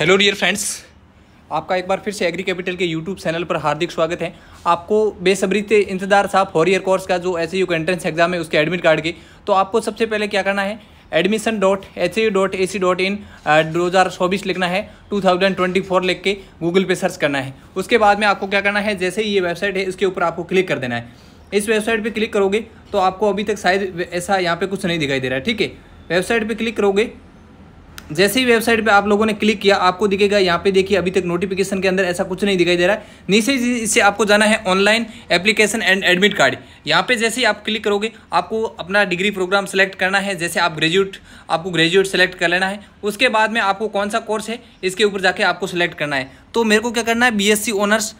hello dear friends आपका एक बार फिर से एग्री कैपिटल के यूट्यूब चैनल पर हार्दिक स्वागत है आपको बेसब्री से इंतजार था फोर ईयर कोर्स का जो एस यू का एंट्रेंस एग्जाम है उसके एडमिट कार्ड के तो आपको सबसे पहले क्या करना है admission dot H U dot A C dot in दो हज़ार चौबीस लिखना है टू थाउजेंड ट्वेंटी फोर लिख के गूगल पे सर्च करना है उसके बाद में आपको क्या करना है जैसे ही ये वेबसाइट है इसके ऊपर आपको क्लिक कर देना है इस वेबसाइट पर क्लिक करोगे तो आपको अभी तक शायद ऐसा यहाँ पर कुछ नहीं दिखाई दे रहा है ठीक है वेबसाइट पर क्लिक करोगे जैसे ही वेबसाइट पे आप लोगों ने क्लिक किया आपको दिखेगा यहाँ पे देखिए अभी तक नोटिफिकेशन के अंदर ऐसा कुछ नहीं दिखाई दे रहा है नीचे इससे आपको जाना है online application and admit card यहाँ पे जैसे ही आप क्लिक करोगे आपको अपना डिग्री प्रोग्राम सेलेक्ट करना है जैसे आप ग्रेजुएट आपको ग्रेजुएट सेलेक्ट कर लेना है उसके बाद में आपको कौन सा कोर्स है इसके ऊपर जाके आपको सेलेक्ट करना है तो मेरे को क्या करना है बी ऑनर्स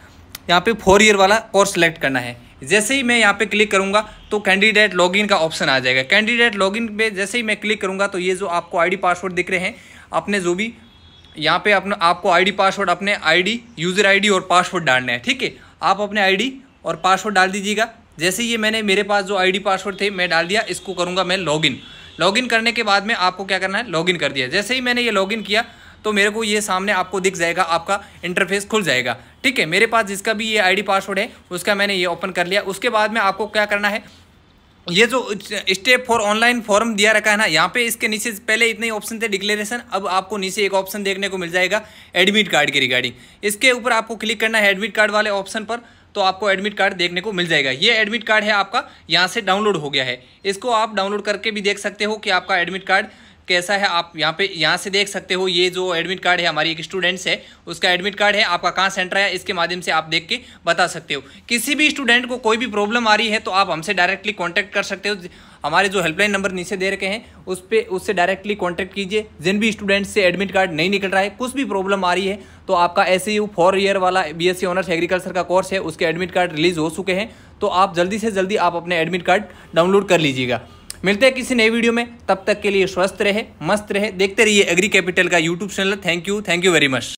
यहाँ पे फोर ईयर वाला कोर्स सेलेक्ट करना है जैसे ही मैं यहाँ पे क्लिक करूँगा तो कैंडिडेट लॉगिन का ऑप्शन आ जाएगा कैंडिडेट लॉगिन पे जैसे ही मैं क्लिक करूँगा तो ये जो आपको आईडी पासवर्ड दिख रहे हैं अपने जो भी यहाँ पे अपना आपको आईडी पासवर्ड अपने आईडी यूज़र आईडी और पासवर्ड डालना है ठीक है आप अपने आई और पासवर्ड डाल दीजिएगा जैसे ये मैंने मेरे पास जो आई पासवर्ड थे मैं डाल दिया इसको करूँगा मैं लॉगिन लॉगिन करने के बाद में आपको क्या करना है लॉगिन कर दिया जैसे ही मैंने ये लॉगिन किया तो मेरे को ये सामने आपको दिख जाएगा आपका इंटरफेस खुल जाएगा ठीक है मेरे पास जिसका भी ये आईडी पासवर्ड है उसका मैंने ये ओपन कर लिया उसके बाद में आपको क्या करना है ये जो स्टेप फॉर ऑनलाइन फॉर्म दिया रखा है ना यहाँ पे इसके नीचे पहले इतने ऑप्शन थे डिक्लेरेशन अब आपको नीचे एक ऑप्शन देखने को मिल जाएगा एडमिट कार्ड के रिगार्डिंग इसके ऊपर आपको क्लिक करना है एडमिट कार्ड वाले ऑप्शन पर तो आपको एडमिट कार्ड देखने को मिल जाएगा ये एडमिट कार्ड है आपका यहाँ से डाउनलोड हो गया है इसको आप डाउनलोड करके भी देख सकते हो कि आपका एडमिट कार्ड कैसा है आप यहाँ पे यहाँ से देख सकते हो ये जो एडमिट कार्ड है हमारी एक स्टूडेंट्स है उसका एडमिट कार्ड है आपका कहाँ सेंटर है इसके माध्यम से आप देख के बता सकते हो किसी भी स्टूडेंट को कोई भी प्रॉब्लम आ रही है तो आप हमसे डायरेक्टली कॉन्टैक्ट कर सकते हो हमारे जो हेल्पलाइन नंबर नीचे दे रखे हैं उस पर उससे डायरेक्टली कॉन्टैक्ट कीजिए जिन भी स्टूडेंट्स से एडमिट कार्ड नहीं निकल रहा है कुछ भी प्रॉब्लम आ रही है तो आपका एस यू फोर ईयर वाला B S C honours agriculture का कोर्स है उसके एडमिट कार्ड रिलीज़ हो चुके हैं तो आप जल्दी से जल्दी आप अपने एडमिट कार्ड डाउनलोड कर लीजिएगा मिलते हैं किसी नए वीडियो में तब तक के लिए स्वस्थ रहे मस्त रहे देखते रहिए एग्री कैपिटल का YouTube channel thank you thank you very much